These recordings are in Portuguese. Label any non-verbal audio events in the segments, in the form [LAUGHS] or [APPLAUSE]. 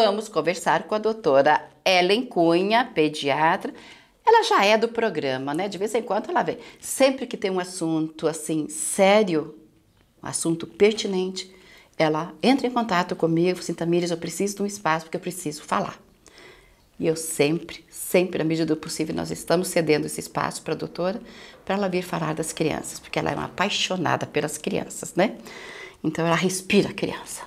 vamos conversar com a doutora Ellen Cunha, pediatra. Ela já é do programa, né? De vez em quando ela vem. Sempre que tem um assunto assim sério, um assunto pertinente, ela entra em contato comigo, assim, Tamires, eu preciso de um espaço porque eu preciso falar. E eu sempre, sempre, na medida do possível, nós estamos cedendo esse espaço para a doutora, para ela vir falar das crianças, porque ela é uma apaixonada pelas crianças, né? Então ela respira a criança.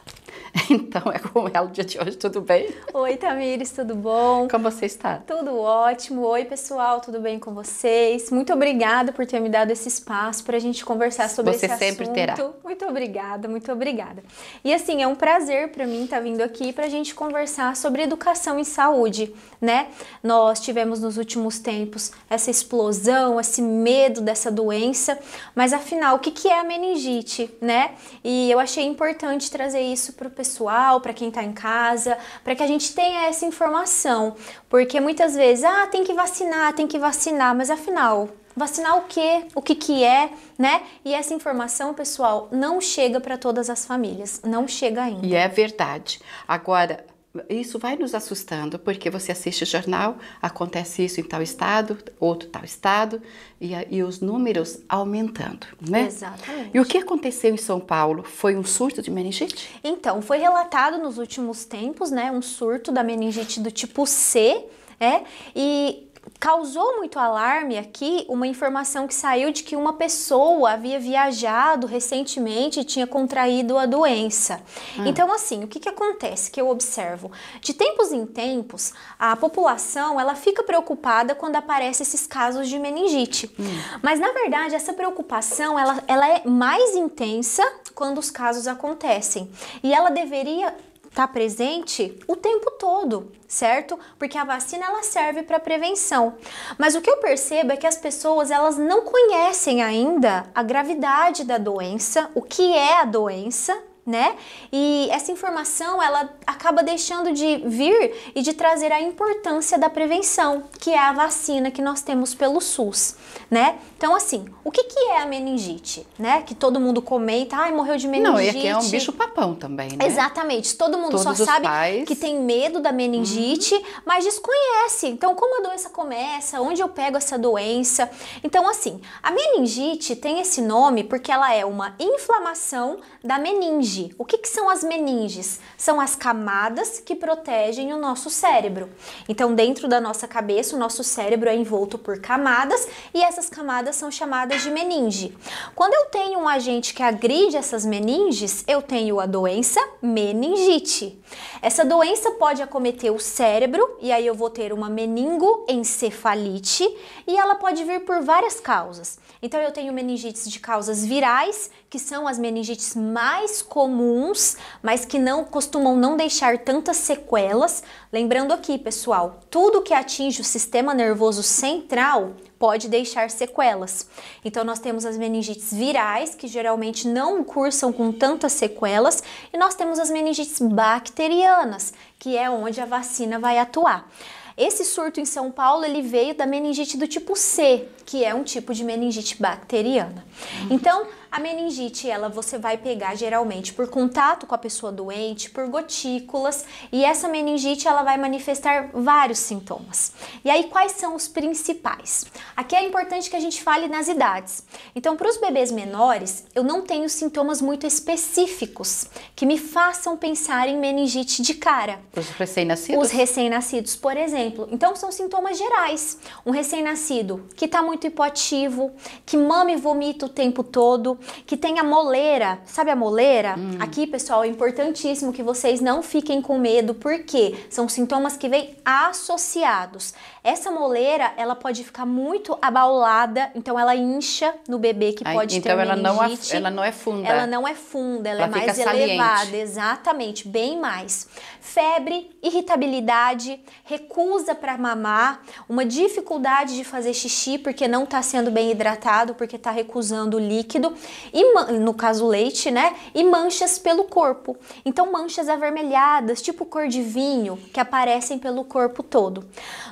[LAUGHS] Então é com ela o dia de hoje, tudo bem? Oi, Tamires, tudo bom? Como você está? Tudo ótimo. Oi, pessoal, tudo bem com vocês? Muito obrigada por ter me dado esse espaço para a gente conversar sobre você esse assunto. Você sempre terá. Muito obrigada, muito obrigada. E assim, é um prazer para mim estar tá vindo aqui para a gente conversar sobre educação em saúde, né? Nós tivemos nos últimos tempos essa explosão, esse medo dessa doença, mas afinal, o que, que é a meningite, né? E eu achei importante trazer isso para o pessoal, para quem está em casa, para que a gente tenha essa informação, porque muitas vezes, ah, tem que vacinar, tem que vacinar, mas afinal, vacinar o que, o que que é, né? E essa informação, pessoal, não chega para todas as famílias, não chega ainda. E é verdade. Agora, isso vai nos assustando, porque você assiste o jornal, acontece isso em tal estado, outro tal estado, e, e os números aumentando, né? Exatamente. E o que aconteceu em São Paulo? Foi um surto de meningite? Então, foi relatado nos últimos tempos, né, um surto da meningite do tipo C, é, e causou muito alarme aqui uma informação que saiu de que uma pessoa havia viajado recentemente e tinha contraído a doença. Hum. Então, assim, o que, que acontece que eu observo? De tempos em tempos, a população ela fica preocupada quando aparecem esses casos de meningite. Hum. Mas, na verdade, essa preocupação ela, ela é mais intensa quando os casos acontecem. E ela deveria está presente o tempo todo, certo? Porque a vacina ela serve para prevenção. Mas o que eu percebo é que as pessoas elas não conhecem ainda a gravidade da doença, o que é a doença né? E essa informação ela acaba deixando de vir e de trazer a importância da prevenção, que é a vacina que nós temos pelo SUS, né? Então assim, o que, que é a meningite, né? Que todo mundo comenta, ai, morreu de meningite. Não, e aqui é um bicho papão também, né? Exatamente. Todo mundo Todos só sabe pais... que tem medo da meningite, uhum. mas desconhece. Então, como a doença começa, onde eu pego essa doença? Então, assim, a meningite tem esse nome porque ela é uma inflamação da meninge meninge. O que, que são as meninges? São as camadas que protegem o nosso cérebro. Então, dentro da nossa cabeça, o nosso cérebro é envolto por camadas e essas camadas são chamadas de meninge. Quando eu tenho um agente que agride essas meninges, eu tenho a doença meningite. Essa doença pode acometer o cérebro e aí eu vou ter uma meningoencefalite e ela pode vir por várias causas. Então, eu tenho meningites de causas virais, que são as meningites mais comuns, mas que não costumam não deixar tantas sequelas. Lembrando aqui, pessoal, tudo que atinge o sistema nervoso central pode deixar sequelas. Então nós temos as meningites virais, que geralmente não cursam com tantas sequelas, e nós temos as meningites bacterianas, que é onde a vacina vai atuar. Esse surto em São Paulo ele veio da meningite do tipo C, que é um tipo de meningite bacteriana. Então, a meningite, ela você vai pegar geralmente por contato com a pessoa doente, por gotículas, e essa meningite ela vai manifestar vários sintomas. E aí quais são os principais? Aqui é importante que a gente fale nas idades. Então, para os bebês menores, eu não tenho sintomas muito específicos que me façam pensar em meningite de cara. Os recém-nascidos? Os recém-nascidos, por exemplo. Então, são sintomas gerais. Um recém-nascido que está muito hipoativo, que mama e vomita o tempo todo, que tenha moleira. Sabe a moleira? Hum. Aqui, pessoal, é importantíssimo que vocês não fiquem com medo, porque são sintomas que vêm associados. Essa moleira, ela pode ficar muito abaulada, então ela incha no bebê que pode então ter ela não, ela não é funda. Ela não é funda, ela, ela é mais elevada, exatamente, bem mais. Febre, irritabilidade, recusa para mamar, uma dificuldade de fazer xixi porque não está sendo bem hidratado, porque está recusando o líquido, e no caso leite, né? E manchas pelo corpo. Então manchas avermelhadas, tipo cor de vinho, que aparecem pelo corpo todo.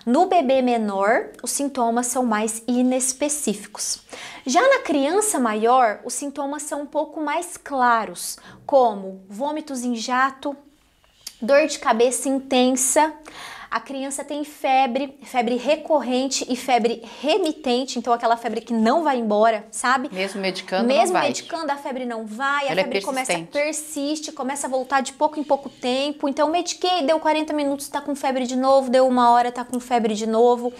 No bebê bebê menor, os sintomas são mais inespecíficos. Já na criança maior, os sintomas são um pouco mais claros, como vômitos em jato, dor de cabeça intensa, a criança tem febre, febre recorrente e febre remitente, então aquela febre que não vai embora, sabe? Mesmo medicando, Mesmo não medicando, vai. a febre não vai, a Ela é febre é começa, persiste, começa a voltar de pouco em pouco tempo. Então, mediquei, deu 40 minutos, tá com febre de novo, deu uma hora, tá com febre de novo.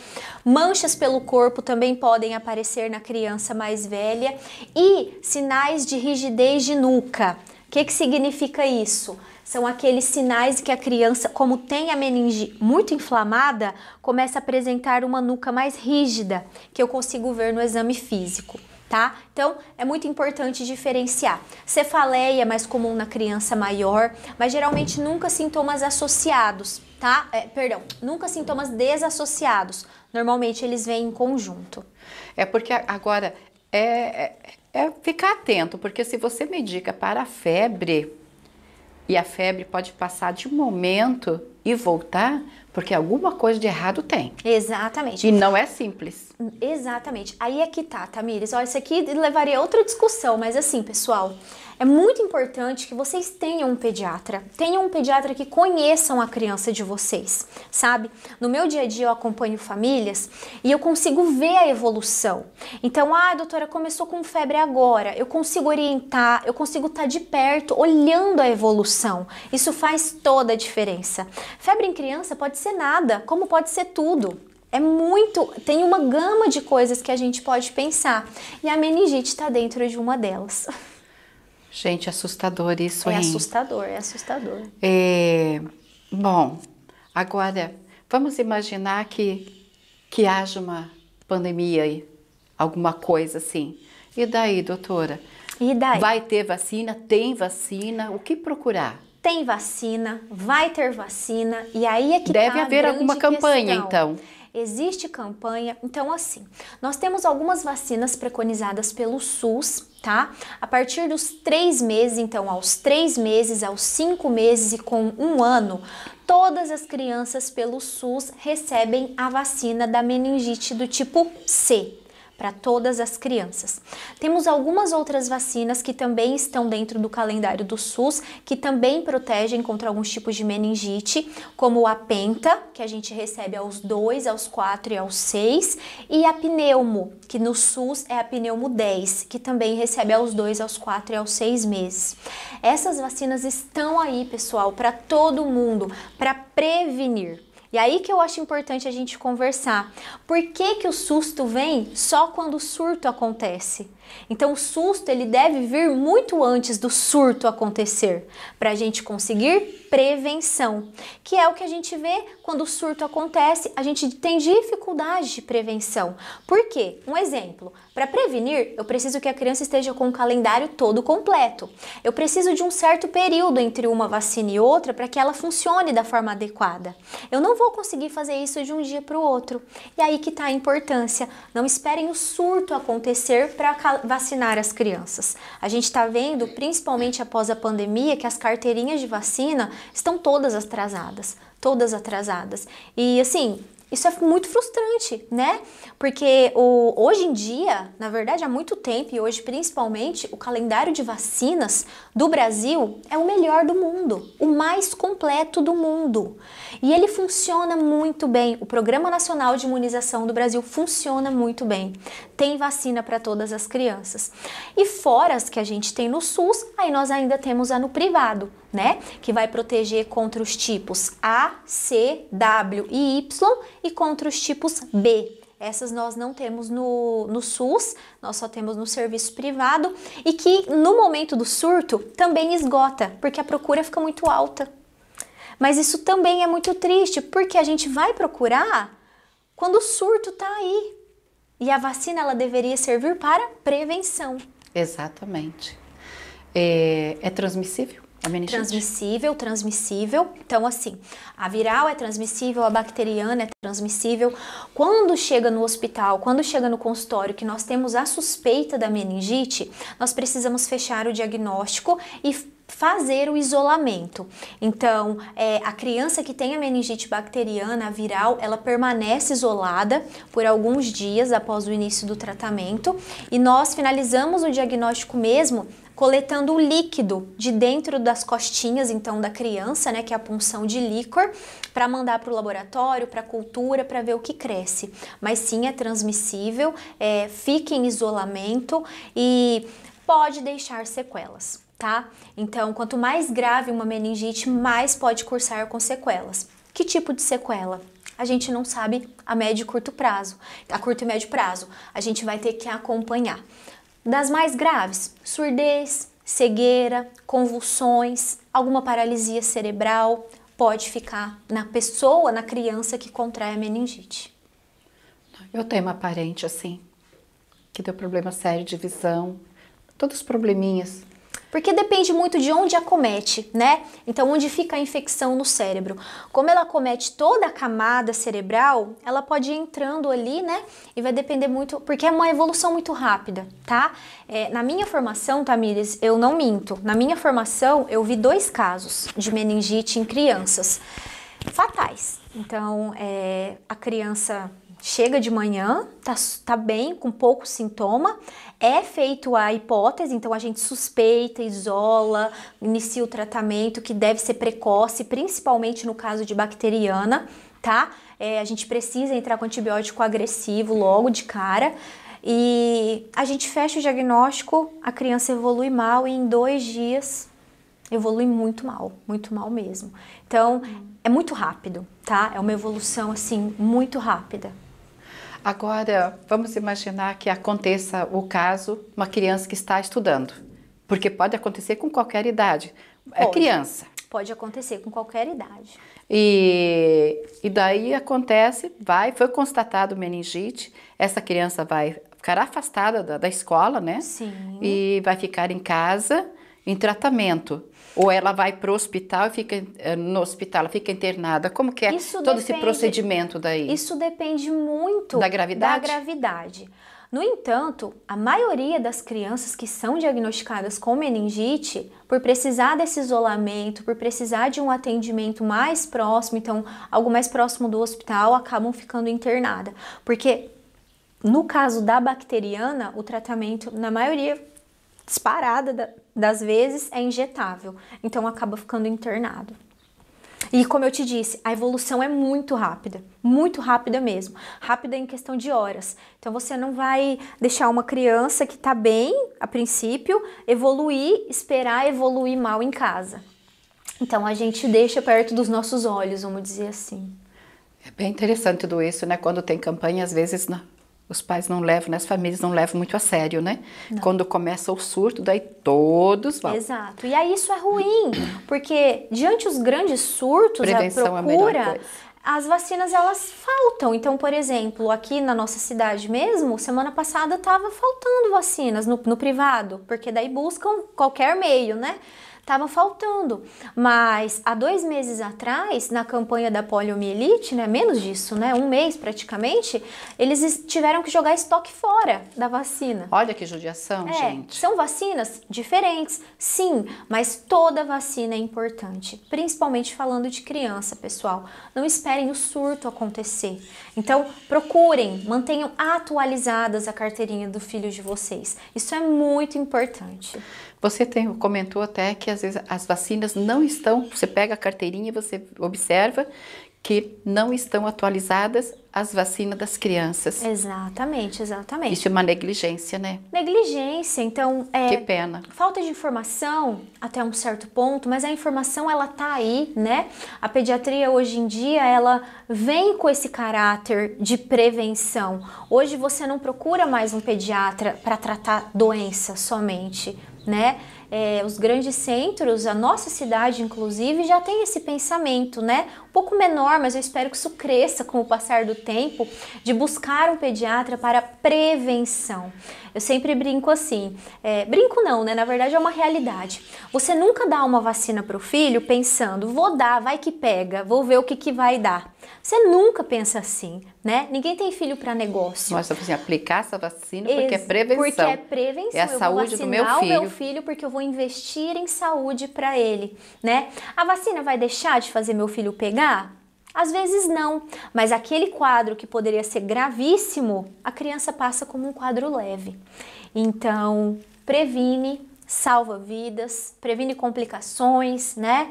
Manchas pelo corpo também podem aparecer na criança mais velha e sinais de rigidez de nuca. O que, que significa isso? São aqueles sinais que a criança, como tem a meninge muito inflamada, começa a apresentar uma nuca mais rígida, que eu consigo ver no exame físico. Tá? Então, é muito importante diferenciar. Cefaleia é mais comum na criança maior, mas geralmente nunca sintomas associados, tá? É, perdão, nunca sintomas desassociados. Normalmente eles vêm em conjunto. É porque agora é, é, é ficar atento, porque se você medica para a febre, e a febre pode passar de momento e voltar, porque alguma coisa de errado tem. Exatamente. E não é simples. Exatamente. Aí é que tá, Tamires. Olha, isso aqui levaria a outra discussão, mas assim, pessoal, é muito importante que vocês tenham um pediatra. Tenham um pediatra que conheçam a criança de vocês, sabe? No meu dia a dia eu acompanho famílias e eu consigo ver a evolução. Então, ah, doutora, começou com febre agora. Eu consigo orientar, eu consigo estar tá de perto olhando a evolução. Isso faz toda a diferença. Febre em criança pode ser nada, como pode ser tudo. É muito, tem uma gama de coisas que a gente pode pensar. E a meningite está dentro de uma delas. Gente, assustador isso, é hein? É assustador, é assustador. É, bom, agora vamos imaginar que, que haja uma pandemia aí, alguma coisa assim. E daí, doutora? E daí? Vai ter vacina? Tem vacina? O que procurar? tem vacina, vai ter vacina e aí é que deve tá haver alguma campanha questão. então. Existe campanha, então assim, nós temos algumas vacinas preconizadas pelo SUS, tá? A partir dos três meses, então aos três meses, aos cinco meses e com um ano, todas as crianças pelo SUS recebem a vacina da meningite do tipo C, para todas as crianças. Temos algumas outras vacinas que também estão dentro do calendário do SUS, que também protegem contra alguns tipos de meningite, como a penta, que a gente recebe aos 2, aos 4 e aos 6, e a pneumo, que no SUS é a pneumo 10, que também recebe aos 2, aos 4 e aos 6 meses. Essas vacinas estão aí, pessoal, para todo mundo, para prevenir. E aí que eu acho importante a gente conversar. Por que, que o susto vem só quando o surto acontece? Então, o susto ele deve vir muito antes do surto acontecer, para a gente conseguir prevenção, que é o que a gente vê quando o surto acontece, a gente tem dificuldade de prevenção. Por quê? Um exemplo, para prevenir, eu preciso que a criança esteja com o calendário todo completo. Eu preciso de um certo período entre uma vacina e outra para que ela funcione da forma adequada. Eu não vou conseguir fazer isso de um dia para o outro. E aí que está a importância. Não esperem o surto acontecer para vacinar as crianças. A gente está vendo, principalmente após a pandemia, que as carteirinhas de vacina estão todas atrasadas, todas atrasadas. E assim, isso é muito frustrante, né? Porque o, hoje em dia, na verdade, há muito tempo, e hoje principalmente, o calendário de vacinas do Brasil é o melhor do mundo, o mais completo do mundo. E ele funciona muito bem. O Programa Nacional de Imunização do Brasil funciona muito bem tem vacina para todas as crianças. E fora as que a gente tem no SUS, aí nós ainda temos a no privado, né? Que vai proteger contra os tipos A, C, W e Y e contra os tipos B, essas nós não temos no, no, SUS, nós só temos no serviço privado e que no momento do surto também esgota, porque a procura fica muito alta. Mas isso também é muito triste, porque a gente vai procurar quando o surto tá aí, e a vacina ela deveria servir para prevenção. Exatamente. É, é transmissível? A meningite. Transmissível, transmissível. Então, assim, a viral é transmissível, a bacteriana é transmissível. Quando chega no hospital, quando chega no consultório que nós temos a suspeita da meningite, nós precisamos fechar o diagnóstico e fazer o isolamento. Então, é, a criança que tem a meningite bacteriana a viral, ela permanece isolada por alguns dias após o início do tratamento e nós finalizamos o diagnóstico mesmo coletando o líquido de dentro das costinhas, então, da criança, né, que é a punção de líquor, para mandar para o laboratório, para a cultura, para ver o que cresce. Mas sim, é transmissível, é, fique em isolamento e pode deixar sequelas. Tá? Então, quanto mais grave uma meningite, mais pode cursar com sequelas. Que tipo de sequela? a gente não sabe a médio e curto prazo, a curto e médio prazo. A gente vai ter que acompanhar. Das mais graves, surdez, cegueira, convulsões, alguma paralisia cerebral, pode ficar na pessoa, na criança que contrai a meningite. Eu tenho uma parente assim, que deu problema sério de visão, todos os probleminhas. Porque depende muito de onde acomete, né? Então, onde fica a infecção no cérebro. Como ela acomete toda a camada cerebral, ela pode ir entrando ali, né? E vai depender muito, porque é uma evolução muito rápida, tá? É, na minha formação, Tamires, eu não minto. Na minha formação, eu vi dois casos de meningite em crianças fatais. Então, é, a criança chega de manhã, tá, tá bem, com pouco sintoma, é feito a hipótese, então a gente suspeita, isola, inicia o tratamento que deve ser precoce, principalmente no caso de bacteriana, tá? É, a gente precisa entrar com antibiótico agressivo logo de cara. E a gente fecha o diagnóstico, a criança evolui mal e em dois dias evolui muito mal, muito mal mesmo. Então, é muito rápido, tá? É uma evolução assim muito rápida. Agora, vamos imaginar que aconteça o caso uma criança que está estudando, porque pode acontecer com qualquer idade. É pode. É criança. Pode acontecer com qualquer idade. E, e daí acontece, vai, foi constatado meningite, essa criança vai ficar afastada da, da escola, né? Sim. E vai ficar em casa em tratamento. Ou ela vai para o hospital e fica eh, no hospital, ela fica internada. Como que é isso todo depende, esse procedimento daí? Isso depende muito da gravidade. Da gravidade. No entanto, a maioria das crianças que são diagnosticadas com meningite, por precisar desse isolamento, por precisar de um atendimento mais próximo, então algo mais próximo do hospital, acabam ficando internada, porque no caso da bacteriana, o tratamento na maioria disparada das vezes é injetável, então acaba ficando internado. E como eu te disse, a evolução é muito rápida, muito rápida mesmo. Rápida em questão de horas. Então você não vai deixar uma criança que está bem a princípio evoluir, esperar evoluir mal em casa. Então a gente deixa perto dos nossos olhos, vamos dizer assim. É bem interessante tudo isso, né? Quando tem campanha, às vezes não né? os pais não levam, né? as famílias não levam muito a sério, né? Não. Quando começa o surto, daí todos vão. Exato. E aí isso é ruim, porque diante os grandes surtos, Prevenção a procura, é a as vacinas elas faltam. Então, por exemplo, aqui na nossa cidade mesmo, semana passada estava faltando vacinas no, no privado, porque daí buscam qualquer meio, né? estavam faltando. Mas há dois meses atrás, na campanha da poliomielite, né, menos disso, né, um mês praticamente, eles tiveram que jogar estoque fora da vacina. Olha que judiação, é, gente. São vacinas diferentes, sim, mas toda vacina é importante, principalmente falando de criança, pessoal. Não esperem o surto acontecer. Então, procurem, mantenham atualizadas a carteirinha do filho de vocês. Isso é muito importante. Você tem, comentou até que às vezes as vacinas não estão, você pega a carteirinha e você observa que não estão atualizadas as vacinas das crianças. Exatamente, exatamente. Isso é uma negligência, né? Negligência, então... É, que pena. Falta de informação até um certo ponto, mas a informação ela tá aí, né? A pediatria hoje em dia, ela vem com esse caráter de prevenção. Hoje você não procura mais um pediatra para tratar doença somente né? É, os grandes centros, a nossa cidade inclusive, já tem esse pensamento, né? Um pouco menor, mas eu espero que isso cresça com o passar do tempo, de buscar um pediatra para prevenção. Eu sempre brinco assim, é, brinco não, né? Na verdade é uma realidade. Você nunca dá uma vacina para o filho pensando, vou dar, vai que pega, vou ver o que, que vai dar. Você nunca pensa assim, né? Ninguém tem filho para negócio. Mas assim, aplicar essa vacina porque é prevenção. Porque é prevenção. É a eu saúde do meu filho. meu filho porque eu vou investir em saúde para ele, né? A vacina vai deixar de fazer meu filho pegar? Às vezes não, mas aquele quadro que poderia ser gravíssimo, a criança passa como um quadro leve. Então, previne, salva vidas, previne complicações, né?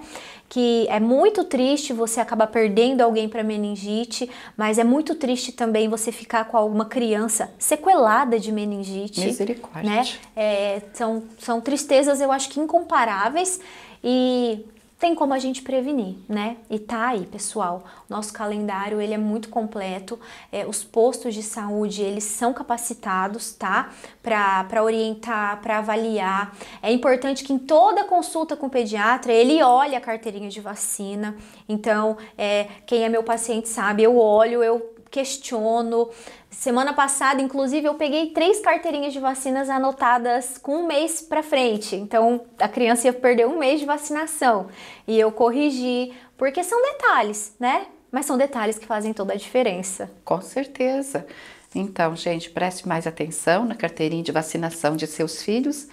Que é muito triste você acabar perdendo alguém para meningite, mas é muito triste também você ficar com alguma criança sequelada de meningite. Misericórdia. Né? É, são, são tristezas, eu acho que incomparáveis. E tem como a gente prevenir, né? E tá aí, pessoal. Nosso calendário ele é muito completo. É, os postos de saúde eles são capacitados, tá? Para orientar, para avaliar. É importante que em toda consulta com o pediatra ele olhe a carteirinha de vacina. Então, é, quem é meu paciente sabe, eu olho, eu questiono, Semana passada, inclusive, eu peguei três carteirinhas de vacinas anotadas com um mês para frente. Então, a criança ia perder um mês de vacinação. E eu corrigi, porque são detalhes, né? Mas são detalhes que fazem toda a diferença. Com certeza. Então, gente, preste mais atenção na carteirinha de vacinação de seus filhos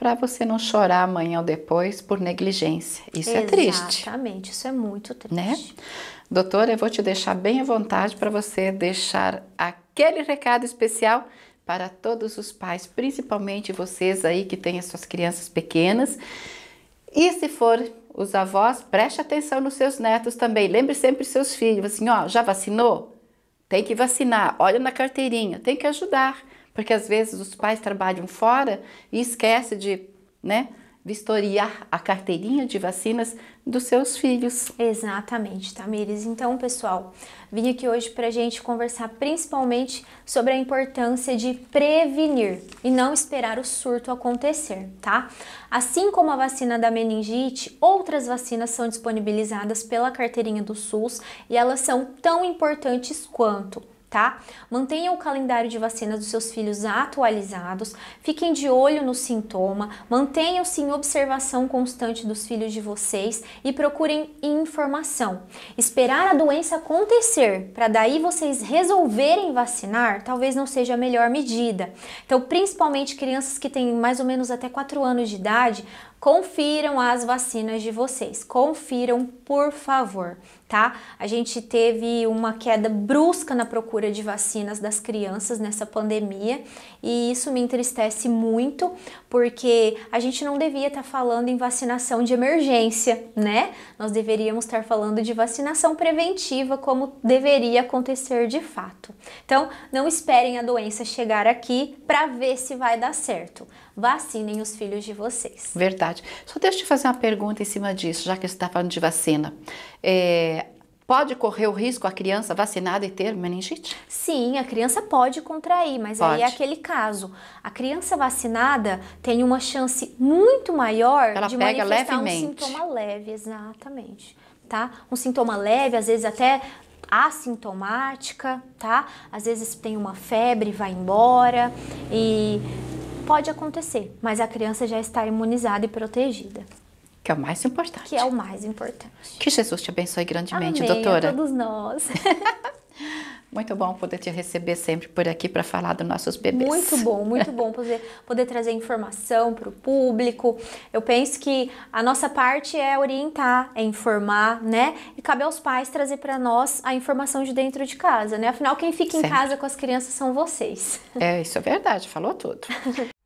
para você não chorar amanhã ou depois por negligência. Isso Exatamente, é triste. Exatamente, isso é muito triste. Né? Doutora, eu vou te deixar bem à vontade para você deixar aquele recado especial para todos os pais, principalmente vocês aí que têm as suas crianças pequenas. E se for os avós, preste atenção nos seus netos também. Lembre sempre seus filhos, assim, ó, já vacinou? Tem que vacinar. Olha na carteirinha, tem que ajudar porque às vezes os pais trabalham fora e esquece de, né, vistoriar a carteirinha de vacinas dos seus filhos. Exatamente, Tamires. Então, pessoal, vim aqui hoje para a gente conversar principalmente sobre a importância de prevenir e não esperar o surto acontecer, tá? Assim como a vacina da meningite, outras vacinas são disponibilizadas pela carteirinha do SUS e elas são tão importantes quanto tá? Mantenha o calendário de vacinas dos seus filhos atualizados, fiquem de olho no sintoma, mantenham sim observação constante dos filhos de vocês e procurem informação. Esperar a doença acontecer para daí vocês resolverem vacinar talvez não seja a melhor medida. Então, principalmente crianças que têm mais ou menos até 4 anos de idade, Confiram as vacinas de vocês, confiram, por favor, tá? A gente teve uma queda brusca na procura de vacinas das crianças nessa pandemia e isso me entristece muito, porque a gente não devia estar tá falando em vacinação de emergência, né? Nós deveríamos estar falando de vacinação preventiva, como deveria acontecer de fato. Então, não esperem a doença chegar aqui para ver se vai dar certo. Vacinem os filhos de vocês. Verdade verdade. Só deixa eu te fazer uma pergunta em cima disso, já que você está falando de vacina. É, Pode correr o risco a criança vacinada e ter meningite? Sim, a criança pode contrair, mas pode. aí é aquele caso. A criança vacinada tem uma chance muito maior Ela de pega manifestar levemente. um sintoma leve, exatamente. Tá? Um sintoma leve, às vezes até assintomática, tá? Às vezes tem uma febre, vai embora e pode acontecer, mas a criança já está imunizada e protegida. Que é o mais importante. Que é o mais importante. Que Jesus te abençoe grandemente, Amém, doutora. A todos nós. [LAUGHS] muito bom poder te receber sempre por aqui para falar dos nossos bebês. Muito bom, muito bom poder, poder trazer informação para o público. Eu penso que a nossa parte é orientar, é informar, né? E cabe aos pais trazer para nós a informação de dentro de casa, né? Afinal, quem fica sempre. em casa com as crianças são vocês. É, isso é verdade, falou tudo. [LAUGHS]